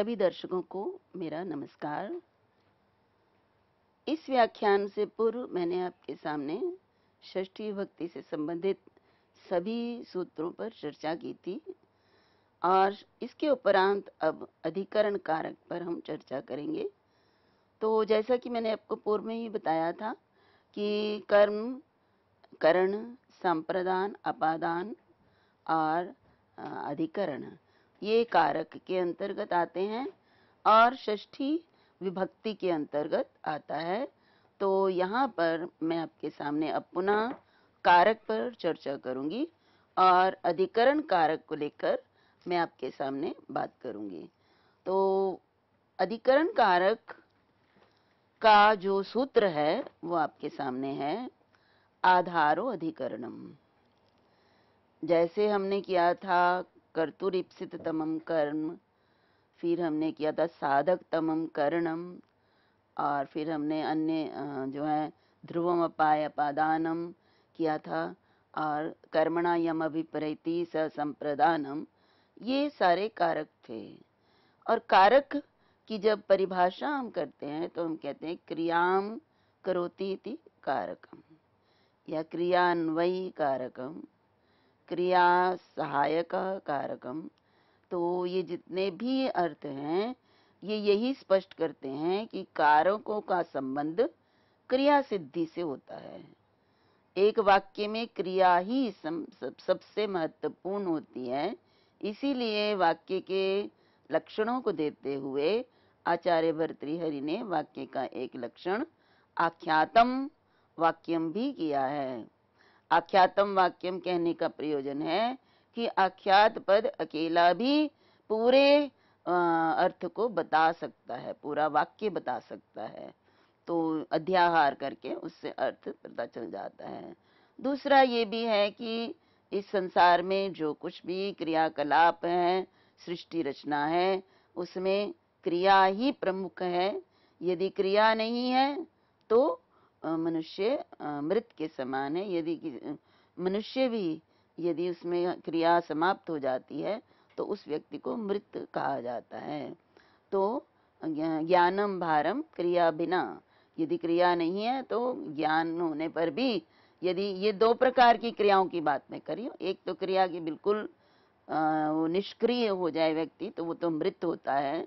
सभी दर्शकों को मेरा नमस्कार इस व्याख्यान से पूर्व मैंने आपके सामने षष्ठी भक्ति से संबंधित सभी सूत्रों पर चर्चा की थी और इसके उपरांत अब अधिकरण कारक पर हम चर्चा करेंगे तो जैसा कि मैंने आपको पूर्व में ही बताया था कि कर्म करण संप्रदान अपादान और अधिकरण ये कारक के अंतर्गत आते हैं और षष्ठी विभक्ति के अंतर्गत आता है तो यहाँ पर मैं आपके सामने अब पुनः कारक पर चर्चा करूंगी और अधिकरण कारक को लेकर मैं आपके सामने बात करूंगी तो अधिकरण कारक का जो सूत्र है वो आपके सामने है आधारो अधिकरणम जैसे हमने किया था कर्तुरिप्सित तमम कर्म फिर हमने किया था साधक तमम कर्णम और फिर हमने अन्य जो है ध्रुवम अपाय अपादानम किया था और कर्मणा यम अभिप्रेति स संप्रदानम ये सारे कारक थे और कारक की जब परिभाषा हम करते हैं तो हम कहते हैं क्रियाम करोती कारकम या क्रियान्वयी कारकम क्रिया सहायक कारकम तो ये जितने भी अर्थ हैं ये यही स्पष्ट करते हैं कि कारकों का संबंध क्रिया सिद्धि से होता है एक वाक्य में क्रिया ही सब, सबसे महत्वपूर्ण होती है इसीलिए वाक्य के लक्षणों को देते हुए आचार्य भर्तृहरि ने वाक्य का एक लक्षण आख्यातम वाक्यम भी किया है आख्यातम वाक्यम कहने का प्रयोजन है कि आख्यात पद अकेला भी पूरे अर्थ को बता सकता है पूरा वाक्य बता सकता है तो अध्याहार करके उससे अर्थ पता चल जाता है दूसरा ये भी है कि इस संसार में जो कुछ भी क्रियाकलाप है सृष्टि रचना है उसमें क्रिया ही प्रमुख है यदि क्रिया नहीं है तो मनुष्य मृत के समान है यदि मनुष्य भी यदि उसमें क्रिया समाप्त हो जाती है तो उस व्यक्ति को मृत कहा जाता है तो ज्ञानम भारम क्रिया बिना यदि क्रिया नहीं है तो ज्ञान होने पर भी यदि ये दो प्रकार की क्रियाओं की बात मैं करी हूँ एक तो क्रिया की बिल्कुल वो निष्क्रिय हो जाए व्यक्ति तो वो तो मृत होता है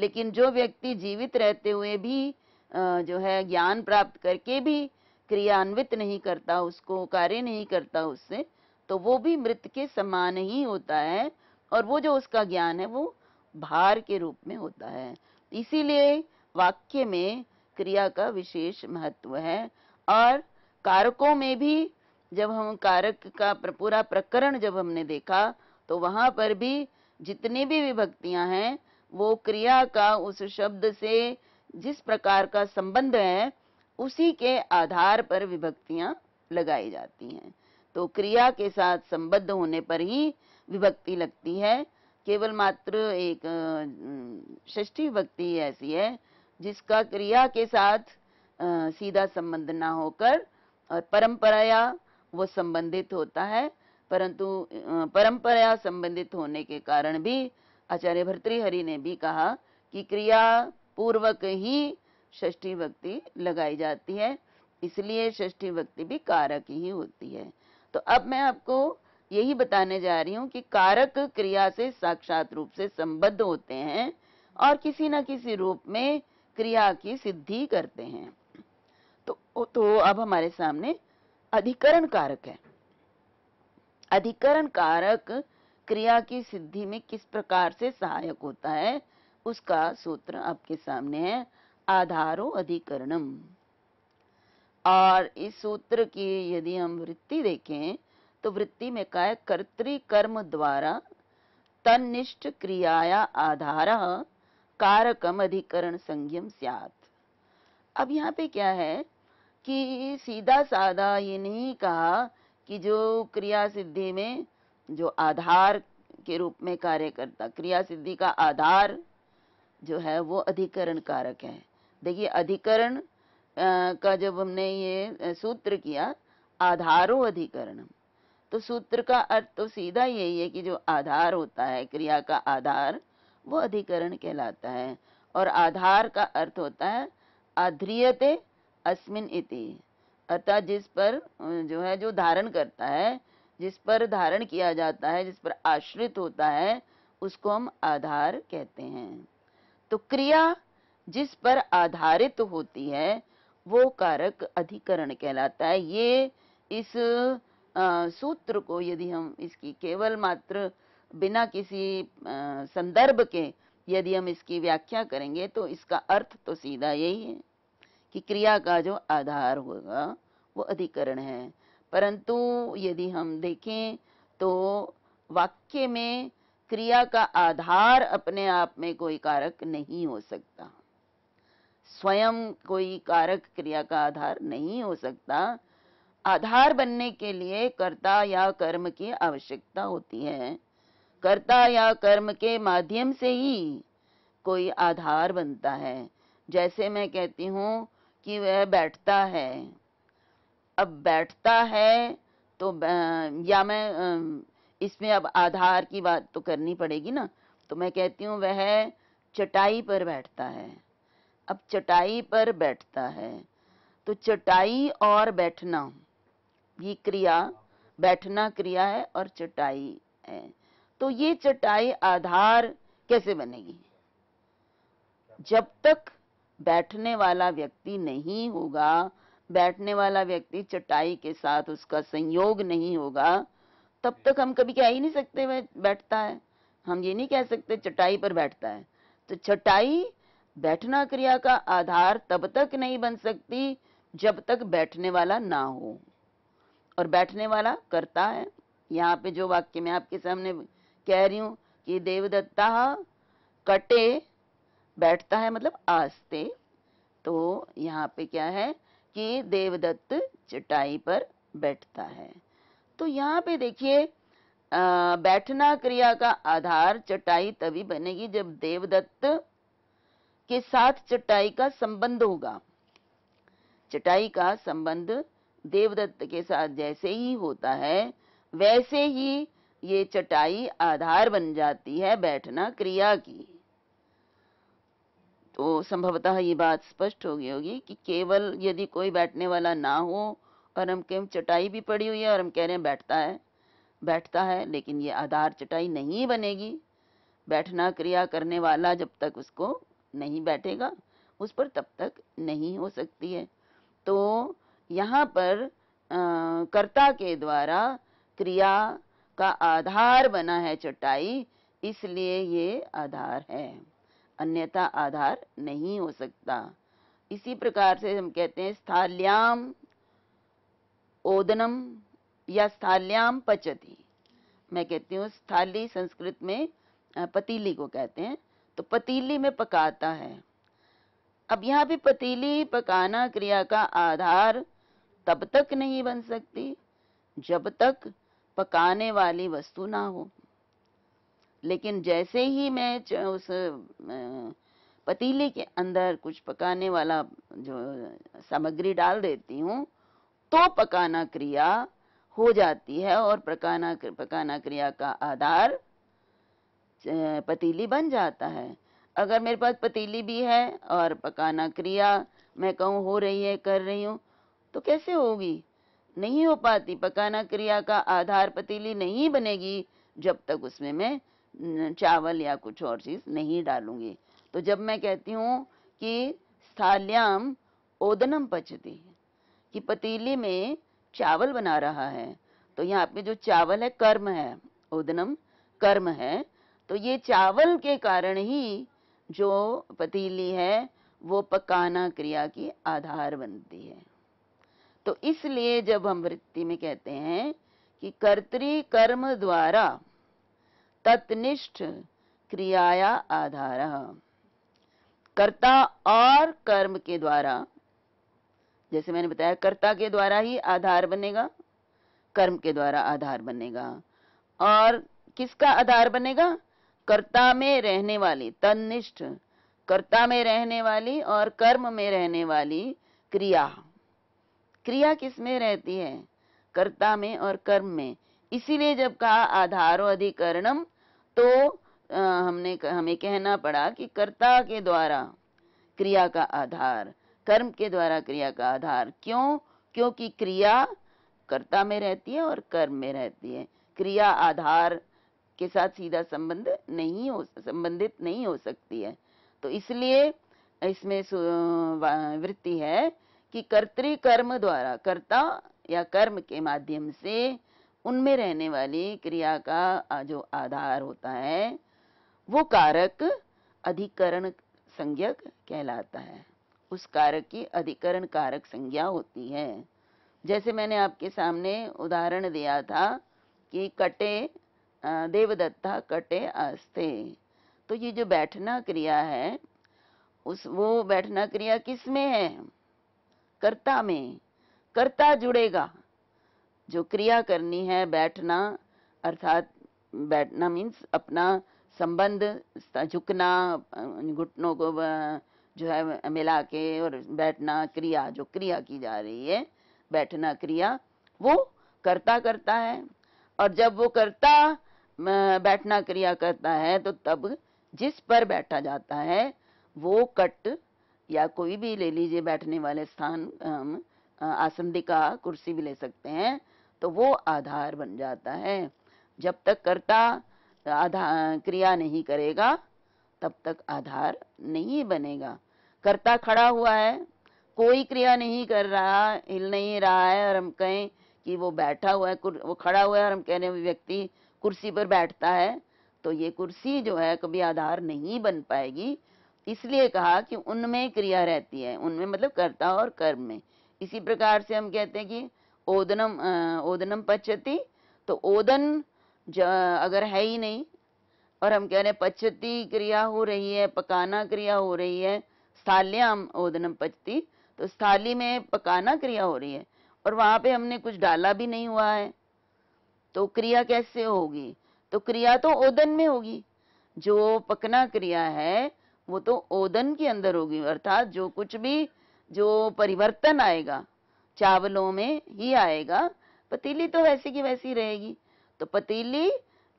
लेकिन जो व्यक्ति जीवित रहते हुए भी जो है ज्ञान प्राप्त करके भी क्रियान्वित नहीं करता उसको कार्य नहीं करता उससे तो वो भी मृत के समान ही होता है और वो जो उसका ज्ञान है वो भार के रूप में होता है इसीलिए वाक्य में क्रिया का विशेष महत्व है और कारकों में भी जब हम कारक का पूरा प्रकरण जब हमने देखा तो वहां पर भी जितनी भी विभक्तियां हैं वो क्रिया का उस शब्द से जिस प्रकार का संबंध है उसी के आधार पर विभक्तियां लगाई जाती हैं तो क्रिया के साथ संबद्ध होने पर ही विभक्ति लगती है केवल मात्र एक षष्ठी विभक्ति ऐसी है जिसका क्रिया के साथ सीधा संबंध ना होकर और परंपराया वो संबंधित होता है परंतु परंपराया संबंधित होने के कारण भी आचार्य भर्तृहरि ने भी कहा कि क्रिया पूर्वक ही षष्ठी भक्ति लगाई जाती है इसलिए षष्ठी भक्ति भी कारक ही होती है तो अब मैं आपको यही बताने जा रही हूँ कि कारक क्रिया से साक्षात रूप से संबद्ध होते हैं और किसी न किसी रूप में क्रिया की सिद्धि करते हैं तो तो अब हमारे सामने अधिकरण कारक है अधिकरण कारक क्रिया की सिद्धि में किस प्रकार से सहायक होता है उसका सूत्र आपके सामने है आधारो अधिकरणम और इस सूत्र की यदि हम वृत्ति देखें तो वृत्ति में कहा है कर्म द्वारा तनिष्ठ क्रियाया आधार कारकम अधिकरण संज्ञम सियात अब यहाँ पे क्या है कि सीधा साधा ये नहीं कहा कि जो क्रिया सिद्धि में जो आधार के रूप में कार्य करता क्रिया सिद्धि का आधार जो है वो अधिकरण कारक है देखिए अधिकरण का जब हमने ये सूत्र किया आधारो अधिकरण तो सूत्र का अर्थ तो सीधा यही है कि जो आधार होता है क्रिया का आधार वो अधिकरण कहलाता है और आधार का अर्थ होता है आध्रियते अस्मिन इति अर्थात जिस पर जो है जो धारण करता है जिस पर धारण किया जाता है जिस पर आश्रित होता है उसको हम आधार कहते हैं तो क्रिया जिस पर आधारित होती है वो कारक अधिकरण कहलाता है ये इस आ, सूत्र को यदि हम इसकी केवल मात्र बिना किसी संदर्भ के यदि हम इसकी व्याख्या करेंगे तो इसका अर्थ तो सीधा यही है कि क्रिया का जो आधार होगा वो अधिकरण है परंतु यदि हम देखें तो वाक्य में क्रिया का आधार अपने आप में कोई कारक नहीं हो सकता स्वयं कोई कारक क्रिया का आधार नहीं हो सकता आधार बनने के लिए कर्ता या कर्म की आवश्यकता होती है कर्ता या कर्म के माध्यम से ही कोई आधार बनता है जैसे मैं कहती हूँ कि वह बैठता है अब बैठता है तो या मैं इसमें अब आधार की बात तो करनी पड़ेगी ना तो मैं कहती हूँ वह चटाई पर बैठता है अब चटाई पर बैठता है तो चटाई और बैठना ये क्रिया बैठना क्रिया है और चटाई है तो ये चटाई आधार कैसे बनेगी जब तक बैठने वाला व्यक्ति नहीं होगा बैठने वाला व्यक्ति चटाई के साथ उसका संयोग नहीं होगा तब तक हम कभी कह ही नहीं सकते वह बैठता है हम ये नहीं कह सकते चटाई पर बैठता है तो चटाई बैठना क्रिया का आधार तब तक नहीं बन सकती जब तक बैठने वाला ना हो और बैठने वाला करता है यहाँ पे जो वाक्य मैं आपके सामने कह रही हूँ कि देवदत्ता कटे बैठता है मतलब आस्ते तो यहाँ पे क्या है कि देवदत्त चटाई पर बैठता है तो यहाँ पे देखिए बैठना क्रिया का आधार चटाई तभी बनेगी जब देवदत्त के साथ चटाई का संबंध होगा चटाई का संबंध देवदत्त के साथ जैसे ही होता है वैसे ही ये चटाई आधार बन जाती है बैठना क्रिया की तो संभवतः ये बात स्पष्ट हो गई होगी कि केवल यदि कोई बैठने वाला ना हो और हम कहें चटाई भी पड़ी हुई है और हम कह रहे हैं बैठता है बैठता है लेकिन ये आधार चटाई नहीं बनेगी बैठना क्रिया करने वाला जब तक उसको नहीं बैठेगा उस पर तब तक नहीं हो सकती है तो यहाँ पर आ, कर्ता के द्वारा क्रिया का आधार बना है चटाई इसलिए ये आधार है अन्यथा आधार नहीं हो सकता इसी प्रकार से हम कहते हैं स्थाल्याम ओदनम या स्थाल्याम पचती मैं कहती हूँ स्थाली संस्कृत में पतीली को कहते हैं तो पतीली में पकाता है अब यहाँ भी पतीली पकाना क्रिया का आधार तब तक नहीं बन सकती जब तक पकाने वाली वस्तु ना हो लेकिन जैसे ही मैं उस पतीली के अंदर कुछ पकाने वाला जो सामग्री डाल देती हूँ तो पकाना क्रिया हो जाती है और पकाना पकाना क्रिया का आधार पतीली बन जाता है अगर मेरे पास पतीली भी है और पकाना क्रिया मैं कहूँ हो रही है कर रही हूँ तो कैसे होगी नहीं हो पाती पकाना क्रिया का आधार पतीली नहीं बनेगी जब तक उसमें मैं चावल या कुछ और चीज़ नहीं डालूंगी तो जब मैं कहती हूँ कि स्थाल्याम ओदनम पचती कि पतीली में चावल बना रहा है तो यहाँ आपके जो चावल है कर्म है उदनम कर्म है तो ये चावल के कारण ही जो पतीली है वो पकाना क्रिया की आधार बनती है तो इसलिए जब हम वृत्ति में कहते हैं कि कर्तरी कर्म द्वारा तत्निष्ठ क्रियाया आधार कर्ता और कर्म के द्वारा जैसे मैंने बताया कर्ता के द्वारा ही आधार बनेगा कर्म के द्वारा आधार बनेगा और किसका आधार बनेगा कर्ता में रहने वाली तनिष्ठ कर्ता में रहने वाली और कर्म में रहने वाली क्रिया क्रिया किस में रहती है कर्ता में और कर्म में इसीलिए जब कहा आधार अधिकरणम तो आ, हमने हमें कहना पड़ा कि कर्ता के द्वारा क्रिया का आधार कर्म के द्वारा क्रिया का आधार क्यों क्योंकि क्रिया कर्ता में रहती है और कर्म में रहती है क्रिया आधार के साथ सीधा संबंध नहीं हो संबंधित नहीं हो सकती है तो इसलिए इसमें वृत्ति है कि कर्म द्वारा कर्ता या कर्म के माध्यम से उनमें रहने वाली क्रिया का जो आधार होता है वो कारक अधिकरण संज्ञक कहलाता है उस कारक की अधिकरण कारक संज्ञा होती है जैसे मैंने आपके सामने उदाहरण दिया था कि कटे देवदत्ता कटे आस्ते तो ये जो बैठना क्रिया है उस वो बैठना क्रिया किस में है कर्ता में कर्ता जुड़ेगा जो क्रिया करनी है बैठना अर्थात बैठना मीन्स अपना संबंध झुकना घुटनों को जो है मिला के और बैठना क्रिया जो क्रिया की जा रही है बैठना क्रिया वो करता करता है और जब वो करता बैठना क्रिया करता है तो तब जिस पर बैठा जाता है वो कट या कोई भी ले लीजिए बैठने वाले स्थान हम आसंदिका कुर्सी भी ले सकते हैं तो वो आधार बन जाता है जब तक करता आधार क्रिया नहीं करेगा तब तक आधार नहीं बनेगा करता खड़ा हुआ है कोई क्रिया नहीं कर रहा हिल नहीं रहा है और हम कहें कि वो बैठा हुआ है वो खड़ा हुआ है और हम कह रहे हैं व्यक्ति कुर्सी पर बैठता है तो ये कुर्सी जो है कभी आधार नहीं बन पाएगी इसलिए कहा कि उनमें क्रिया रहती है उनमें मतलब कर्ता और कर्म में इसी प्रकार से हम कहते हैं कि ओदनम ओदनम पचती तो ओदन अगर है ही नहीं और हम कह रहे हैं पचती क्रिया हो रही है पकाना क्रिया हो रही है स्थाल्याम ओदनम पचती तो स्थाली में पकाना क्रिया हो रही है और वहां पे हमने कुछ डाला भी नहीं हुआ है तो क्रिया कैसे होगी तो क्रिया तो ओदन में होगी जो पकना क्रिया है वो तो ओदन के अंदर होगी अर्थात जो कुछ भी जो परिवर्तन आएगा चावलों में ही आएगा पतीली तो वैसी की वैसी रहेगी तो पतीली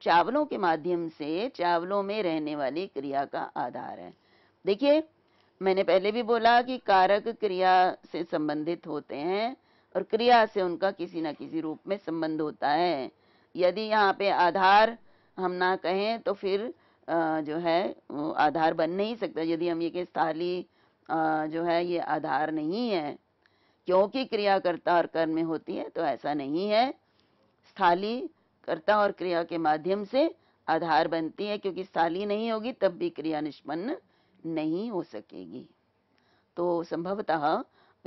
चावलों के माध्यम से चावलों में रहने वाली क्रिया का आधार है देखिए मैंने पहले भी बोला कि कारक क्रिया से संबंधित होते हैं और क्रिया से उनका किसी ना किसी रूप में संबंध होता है यदि यहाँ पे आधार हम ना कहें तो फिर जो है आधार बन नहीं सकता यदि हम ये कि स्थाली जो है ये आधार नहीं है क्योंकि क्रिया कर्ता और कर्म में होती है तो ऐसा नहीं है स्थाली कर्ता और क्रिया के माध्यम से आधार बनती है क्योंकि स्थाली नहीं होगी तब भी क्रिया निष्पन्न नहीं हो सकेगी तो संभवतः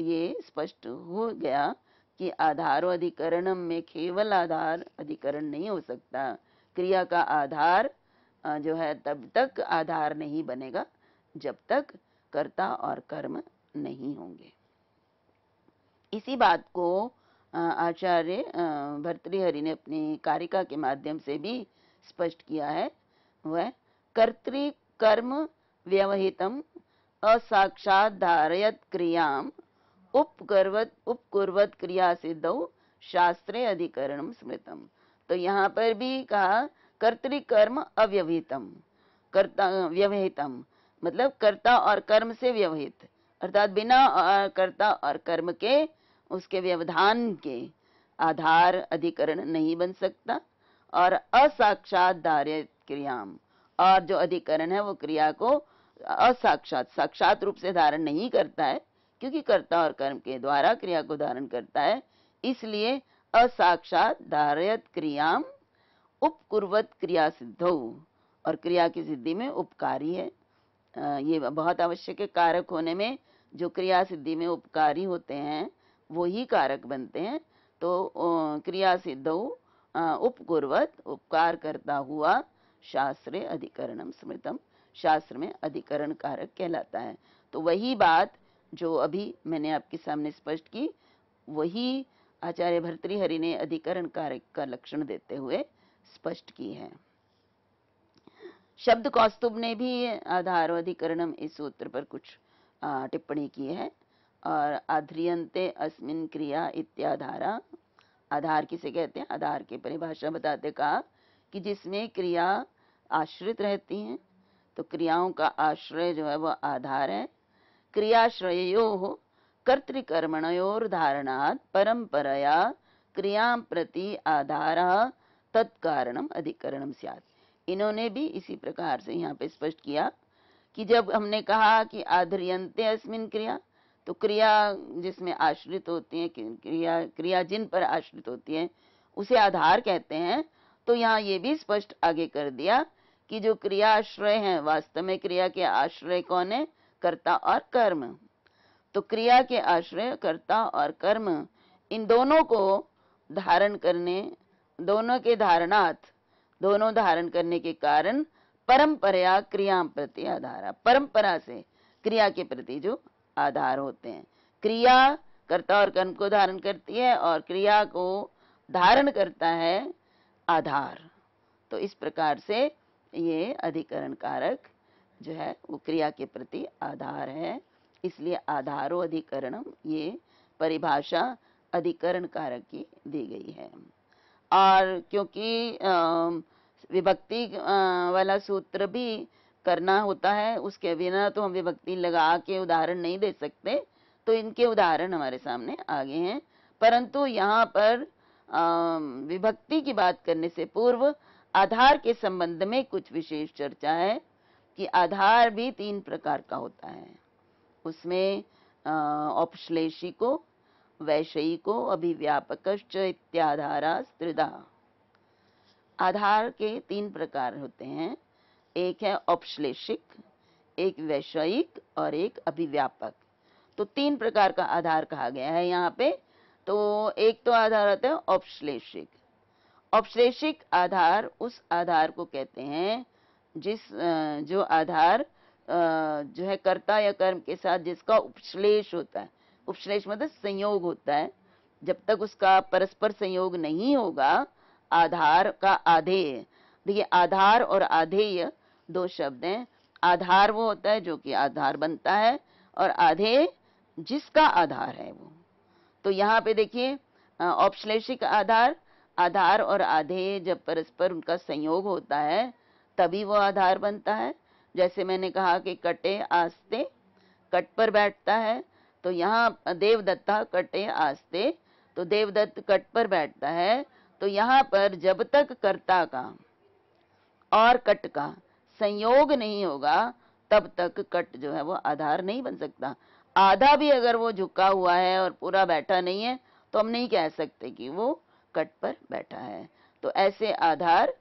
ये स्पष्ट हो गया कि आधार अधिकरण में केवल आधार अधिकरण नहीं हो सकता क्रिया का आधार जो है तब तक आधार नहीं बनेगा जब तक कर्ता और कर्म नहीं होंगे इसी बात को आचार्य भर्तृहरि ने अपनी कारिका के माध्यम से भी स्पष्ट किया है वह कर्तृ कर्म व्यवहितम् असाक्षाद्धारयत् क्रियाम् उपकुर्वत उपकुर्वत क्रिया सिद्धौ शास्त्रे अधिकरण स्मृतम तो यहाँ पर भी कहा कर्तिकर्म अव्यवहितम कर्ता व्यवहितम मतलब कर्ता और कर्म से व्यवहित अर्थात बिना और कर्ता और कर्म के उसके व्यवधान के आधार अधिकरण नहीं बन सकता और असाक्षात क्रियाम और जो अधिकरण है वो क्रिया को असाक्षात साक्षात रूप से धारण नहीं करता है क्योंकि कर्ता और कर्म के द्वारा क्रिया को धारण करता है इसलिए असाक्षात धारयत क्रियाम उपकुर्वत क्रिया सिद्धौ और क्रिया की सिद्धि में उपकारी है ये बहुत आवश्यक है कारक होने में जो क्रिया सिद्धि में उपकारी होते हैं वो ही कारक बनते हैं तो क्रिया सिद्धौ उपकुर्वत उपकार करता हुआ शास्त्र अधिकरणम स्मृतम शास्त्र में अधिकरण कारक कहलाता है तो वही बात जो अभी मैंने आपके सामने स्पष्ट की वही आचार्य भर्तृहरि ने अधिकरण कारक का लक्षण देते हुए स्पष्ट की है शब्द कौस्तुभ ने भी आधार अधिकरणम इस सूत्र पर कुछ टिप्पणी की है और आध्रियंते अस्मिन क्रिया इत्याधारा आधार किसे कहते हैं आधार की परिभाषा बताते कहा कि जिसमें क्रिया आश्रित रहती हैं तो क्रियाओं का आश्रय जो है वह आधार है क्रियाश्रयो हो कर्तिकर्मणयोर धारणात् परंपरया क्रिया प्रति आधार तत्कारण अधिकरण सियात इन्होंने भी इसी प्रकार से यहाँ पे स्पष्ट किया कि जब हमने कहा कि आधर्यंते अस्मिन क्रिया तो क्रिया जिसमें आश्रित होती है क्रिया क्रिया जिन पर आश्रित होती है उसे आधार कहते हैं तो यहाँ ये भी स्पष्ट आगे कर दिया कि जो क्रिया आश्रय है वास्तव में क्रिया के आश्रय कौन है कर्ता और कर्म तो क्रिया के आश्रय कर्ता और कर्म इन दोनों को धारण करने दोनों के धारणार्थ दोनों धारण करने के कारण परंपरा क्रिया प्रति आधार परंपरा से क्रिया के प्रति जो आधार होते हैं क्रिया कर्ता और कर्म को धारण करती है और क्रिया को धारण करता है आधार तो इस प्रकार से ये अधिकरण कारक जो है वो क्रिया के प्रति आधार है इसलिए आधारो अधिकरणम ये परिभाषा अधिकरण कारक की दी गई है और क्योंकि विभक्ति वाला सूत्र भी करना होता है उसके बिना तो हम विभक्ति लगा के उदाहरण नहीं दे सकते तो इनके उदाहरण हमारे सामने आगे हैं परंतु यहाँ पर विभक्ति की बात करने से पूर्व आधार के संबंध में कुछ विशेष चर्चा है कि आधार भी तीन प्रकार का होता है उसमें औपश्लेषिको वैषयिको अभिव्यापक इत्याधारा स्त्रिदा आधार के तीन प्रकार होते हैं एक है औपश्लेषिक एक वैषयिक और एक अभिव्यापक तो तीन प्रकार का आधार कहा गया है यहाँ पे तो एक तो आधार होता है औपश्लेषिक औपश्लेषिक आधार उस आधार को कहते हैं जिस जो आधार जो है कर्ता या कर्म के साथ जिसका उपश्लेष होता है उपश्लेष मतलब संयोग होता है जब तक उसका परस्पर संयोग नहीं होगा आधार का आधेय देखिए आधार और आधेय दो शब्द हैं आधार वो होता है जो कि आधार बनता है और आधेय जिसका आधार है वो तो यहाँ पे देखिए औपश्लेषिक आधार आधार और आधेय जब परस्पर उनका संयोग होता है तभी वो आधार बनता है जैसे मैंने कहा कि कटे आस्ते कट पर बैठता है तो यहाँ देवदत्ता कटे आस्ते तो देवदत्त कट पर बैठता है तो यहाँ पर जब तक कर्ता का और कट का संयोग नहीं होगा तब तक कट जो है वो आधार नहीं बन सकता आधा भी अगर वो झुका हुआ है और पूरा बैठा नहीं है तो हम नहीं कह सकते कि वो कट पर बैठा है तो ऐसे आधार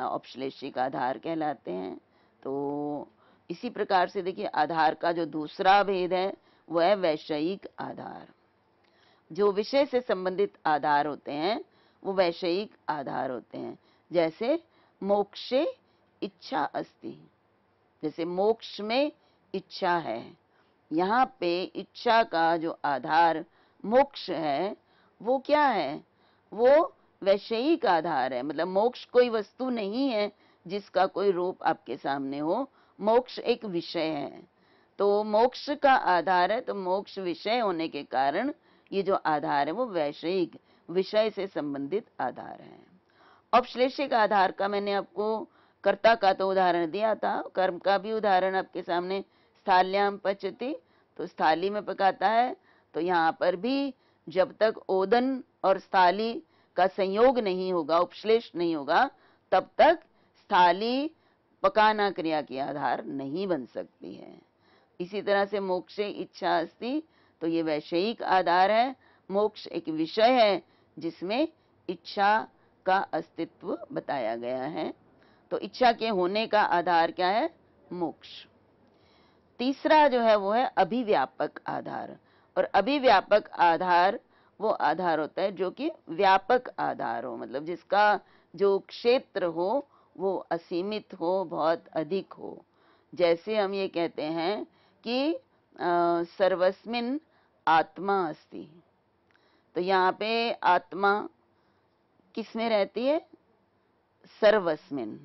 औपश्लेषिक आधार कहलाते हैं तो इसी प्रकार से देखिए आधार का जो दूसरा भेद है वह है वैषयिक आधार जो विषय से संबंधित आधार होते हैं वो वैषयिक आधार होते हैं जैसे मोक्षे इच्छा अस्ति जैसे मोक्ष में इच्छा है यहाँ पे इच्छा का जो आधार मोक्ष है वो क्या है वो वैश्यी का आधार है मतलब मोक्ष कोई वस्तु नहीं है जिसका कोई रूप आपके सामने हो मोक्ष एक विषय है तो मोक्ष का आधार है तो मोक्ष विषय होने के कारण ये जो आधार है वो वैषयिक विषय से संबंधित आधार है औपश्लेषिक आधार का मैंने आपको कर्ता का तो उदाहरण दिया था कर्म का भी उदाहरण आपके सामने स्थाल्याम पचती तो स्थाली में पकाता है तो यहाँ पर भी जब तक ओदन और स्थाली का संयोग नहीं होगा उपश्लेष नहीं होगा तब तक स्थाली पकाना क्रिया के आधार नहीं बन सकती है इसी तरह से मोक्ष इच्छा अस्थि तो ये वैषयिक आधार है मोक्ष एक विषय है जिसमें इच्छा का अस्तित्व बताया गया है तो इच्छा के होने का आधार क्या है मोक्ष तीसरा जो है वो है अभिव्यापक आधार और अभिव्यापक आधार वो आधार होता है जो कि व्यापक आधार हो मतलब जिसका जो क्षेत्र हो वो असीमित हो बहुत अधिक हो जैसे हम ये कहते हैं कि सर्वस्मिन आत्मा अस्ति तो यहाँ पे आत्मा किस में रहती है सर्वस्मिन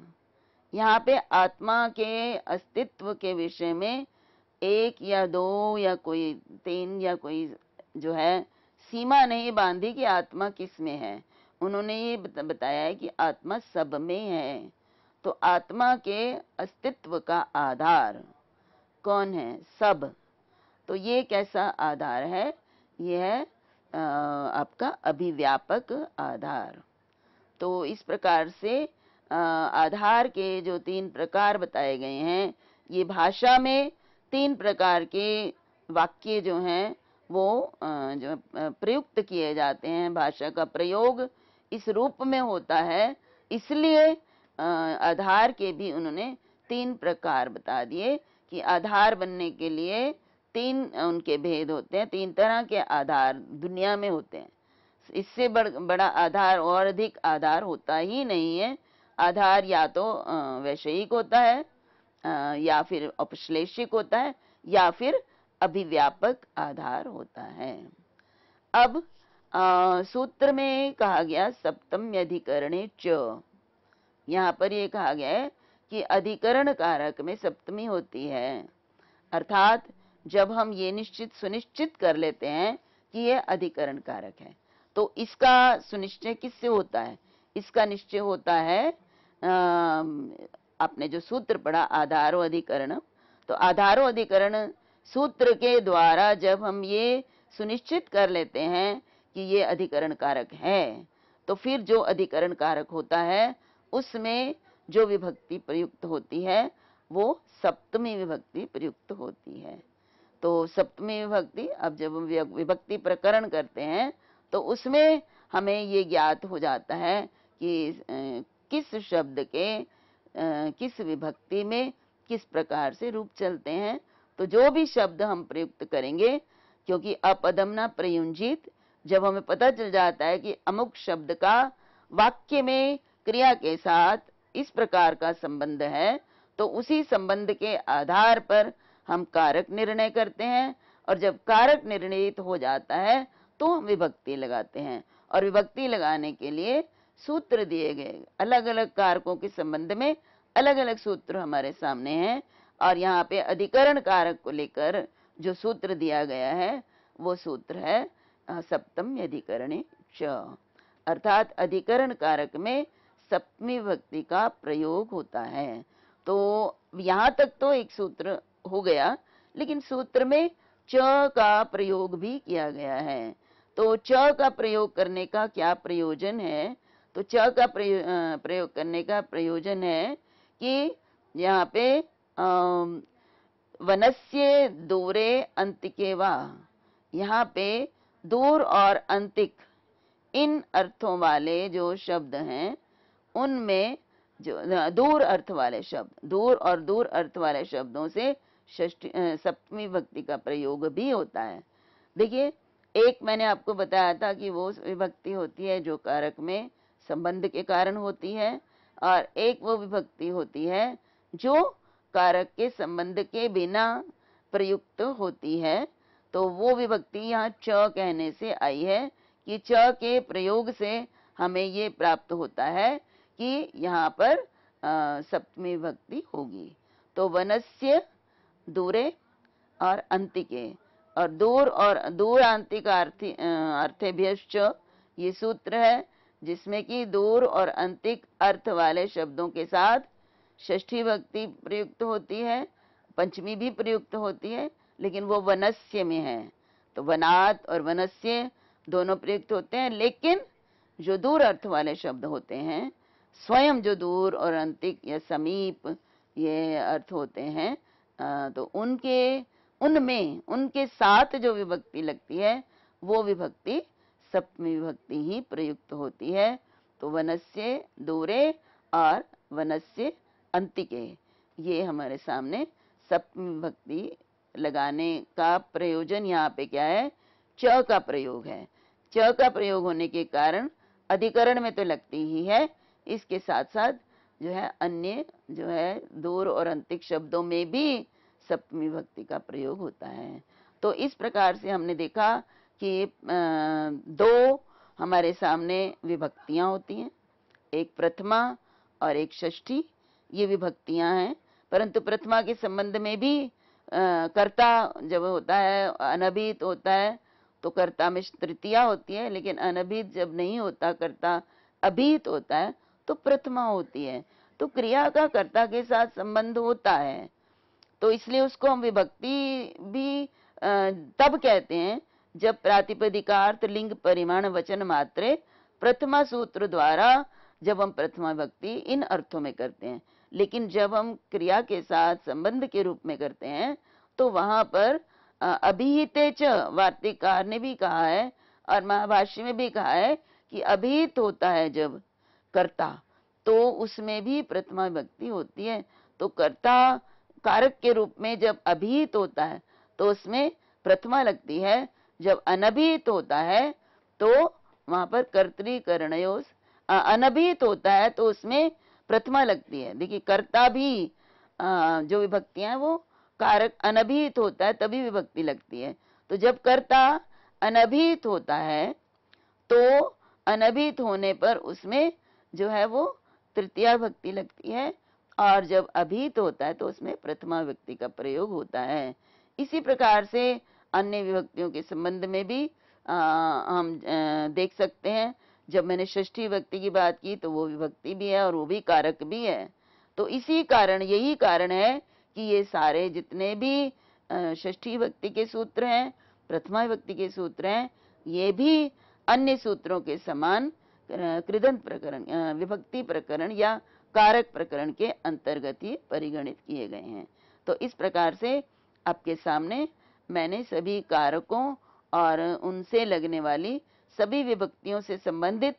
यहाँ पे आत्मा के अस्तित्व के विषय में एक या दो या कोई तीन या कोई जो है सीमा नहीं बांधी कि आत्मा किस में है उन्होंने ये बताया है कि आत्मा सब में है तो आत्मा के अस्तित्व का आधार कौन है सब तो ये कैसा आधार है ये है आपका अभिव्यापक आधार तो इस प्रकार से आधार के जो तीन प्रकार बताए गए हैं ये भाषा में तीन प्रकार के वाक्य जो हैं वो जो प्रयुक्त किए जाते हैं भाषा का प्रयोग इस रूप में होता है इसलिए आधार के भी उन्होंने तीन प्रकार बता दिए कि आधार बनने के लिए तीन उनके भेद होते हैं तीन तरह के आधार दुनिया में होते हैं इससे बड़, बड़ा आधार और अधिक आधार होता ही नहीं है आधार या तो वैषयिक होता है या फिर अपश्लेषिक होता है या फिर अभिव्यापक आधार होता है अब आ, सूत्र में कहा गया सप्तम अधिकरणे च यहाँ पर ये कहा गया है कि अधिकरण कारक में सप्तमी होती है अर्थात जब हम ये निश्चित सुनिश्चित कर लेते हैं कि यह अधिकरण कारक है तो इसका सुनिश्चय किससे होता है इसका निश्चय होता है आ, आपने जो सूत्र पढ़ा आधारो अधिकरण तो आधारो अधिकरण सूत्र के द्वारा जब हम ये सुनिश्चित कर लेते हैं कि ये अधिकरण कारक है तो फिर जो अधिकरण कारक होता है उसमें जो विभक्ति प्रयुक्त होती है वो सप्तमी विभक्ति प्रयुक्त होती है तो सप्तमी विभक्ति अब जब हम विभक्ति प्रकरण करते हैं तो उसमें हमें ये ज्ञात हो जाता है कि किस शब्द के किस विभक्ति में किस प्रकार से रूप चलते हैं तो जो भी शब्द हम प्रयुक्त करेंगे क्योंकि अपदमना प्रयुंजित जब हमें पता चल जाता है कि अमुक शब्द का वाक्य में क्रिया के साथ इस प्रकार का संबंध है तो उसी संबंध के आधार पर हम कारक निर्णय करते हैं और जब कारक निर्णयित हो जाता है तो हम विभक्ति लगाते हैं और विभक्ति लगाने के लिए सूत्र दिए गए अलग अलग कारकों के संबंध में अलग अलग सूत्र हमारे सामने हैं और यहाँ पे अधिकरण कारक को लेकर जो सूत्र दिया गया है वो सूत्र है सप्तम अधिकरण च अर्थात अधिकरण कारक में सप्तमी भक्ति का प्रयोग होता है तो यहाँ तक तो एक सूत्र हो गया लेकिन सूत्र में च का प्रयोग भी किया गया है तो च का प्रयोग करने का क्या प्रयोजन है तो च का प्रयोग प्रयोग करने का प्रयोजन है कि यहाँ पे वनस्य दूरे अंतिके वा यहाँ पे दूर और अंतिक इन अर्थों वाले जो शब्द हैं उनमें जो दूर अर्थ वाले शब्द दूर और दूर अर्थ वाले शब्दों से सप्तमी भक्ति का प्रयोग भी होता है देखिए एक मैंने आपको बताया था कि वो विभक्ति होती है जो कारक में संबंध के कारण होती है और एक वो विभक्ति होती है जो कारक के संबंध के बिना प्रयुक्त होती है तो वो विभक्ति यहाँ च कहने से आई है कि च के प्रयोग से हमें ये प्राप्त होता है कि यहाँ पर सप्तमी विभक्ति होगी तो वनस्य दूरे और अंतिके और दूर और दूर अंतिक अर्थ अर्थेभ्यश्च ये सूत्र है जिसमें कि दूर और अंतिक अर्थ वाले शब्दों के साथ षष्ठी भक्ति प्रयुक्त होती है पंचमी भी प्रयुक्त होती है लेकिन वो वनस्य में है तो वनात और वनस्य दोनों प्रयुक्त होते हैं लेकिन जो दूर अर्थ वाले शब्द होते हैं स्वयं जो दूर और अंतिक या समीप ये अर्थ होते हैं तो उनके उनमें उनके साथ जो विभक्ति लगती है वो विभक्ति सप्तमी विभक्ति ही प्रयुक्त होती है तो वनस्य दूरे और वनस्य अंतिके ये हमारे सामने सप्तमी विभक्ति लगाने का प्रयोजन यहाँ पे क्या है च का प्रयोग है च का प्रयोग होने के कारण अधिकरण में तो लगती ही है इसके साथ साथ जो है अन्य जो है दूर और अंतिक शब्दों में भी सप्तमी भक्ति का प्रयोग होता है तो इस प्रकार से हमने देखा कि दो हमारे सामने विभक्तियां होती हैं एक प्रथमा और एक षष्ठी ये विभक्तियां हैं परंतु प्रथमा के संबंध में भी कर्ता जब होता है अनभित होता है तो कर्ता में तृतीया होती है लेकिन अनभित जब नहीं होता कर्ता अभीत होता है तो प्रथमा होती है तो क्रिया का कर्ता के साथ संबंध होता है तो इसलिए उसको हम विभक्ति भी तब कहते हैं जब प्रातिपदिकार्थ लिंग परिमाण वचन मात्र प्रथमा सूत्र द्वारा जब हम प्रथमा भक्ति इन अर्थों में करते हैं लेकिन जब हम क्रिया के साथ संबंध के रूप में करते हैं तो वहां पर अभिहित च वार्तिककार ने भी कहा है और महाभाष्य में भी कहा है कि अभिहित होता है जब कर्ता तो उसमें भी प्रथमा भक्ति होती है तो कर्ता कारक के रूप में जब अभिहित होता है तो उसमें प्रथमा लगती है जब अनभित होता है तो वहां पर कर्तिकरणयोस अनभित होता है तो उसमें प्रथमा लगती है देखिए कर्ता भी आ, जो विभक्तियां वो कारक अनभित होता है तभी विभक्ति लगती है तो जब कर्ता अनभित होता है तो अनभित होने पर उसमें जो है वो तृतीय भक्ति लगती है और जब अभिहित होता है तो उसमें प्रथमा व्यक्ति का प्रयोग होता है इसी प्रकार से अन्य विभक्तियों के संबंध में भी आ, हम आ, देख सकते हैं जब मैंने षष्ठी विभक्ति की बात की तो वो विभक्ति भी है और वो भी कारक भी है तो इसी कारण यही कारण है कि ये सारे जितने भी षष्ठी विभक्ति के सूत्र हैं प्रथमा विभक्ति के सूत्र हैं ये भी अन्य सूत्रों के समान कृदंत प्रकरण विभक्ति प्रकरण या कारक प्रकरण के अंतर्गत ही परिगणित किए गए हैं तो इस प्रकार से आपके सामने मैंने सभी कारकों और उनसे लगने वाली सभी विभक्तियों से संबंधित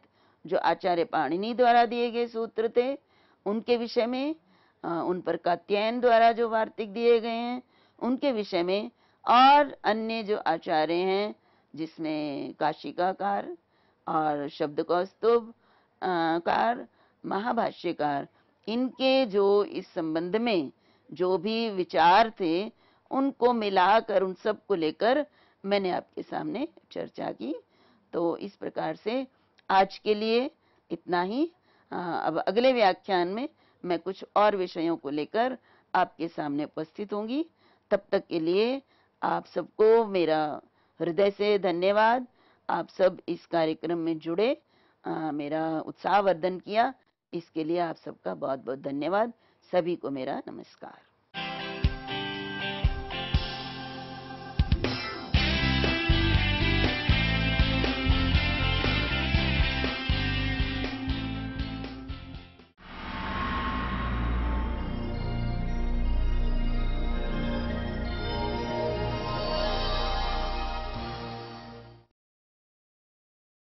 जो आचार्य पाणिनि द्वारा दिए गए सूत्र थे उनके विषय में उन पर कात्यायन द्वारा जो वार्तिक दिए गए हैं उनके विषय में और अन्य जो आचार्य हैं जिसमें काशिकाकार और शब्द कौस्तुभ कार महाभाष्यकार इनके जो इस संबंध में जो भी विचार थे उनको मिलाकर उन सब को लेकर मैंने आपके सामने चर्चा की तो इस प्रकार से आज के लिए इतना ही आ, अब अगले व्याख्यान में मैं कुछ और विषयों को लेकर आपके सामने उपस्थित होंगी तब तक के लिए आप सबको मेरा हृदय से धन्यवाद आप सब इस कार्यक्रम में जुड़े आ, मेरा वर्धन किया इसके लिए आप सबका बहुत बहुत धन्यवाद सभी को मेरा नमस्कार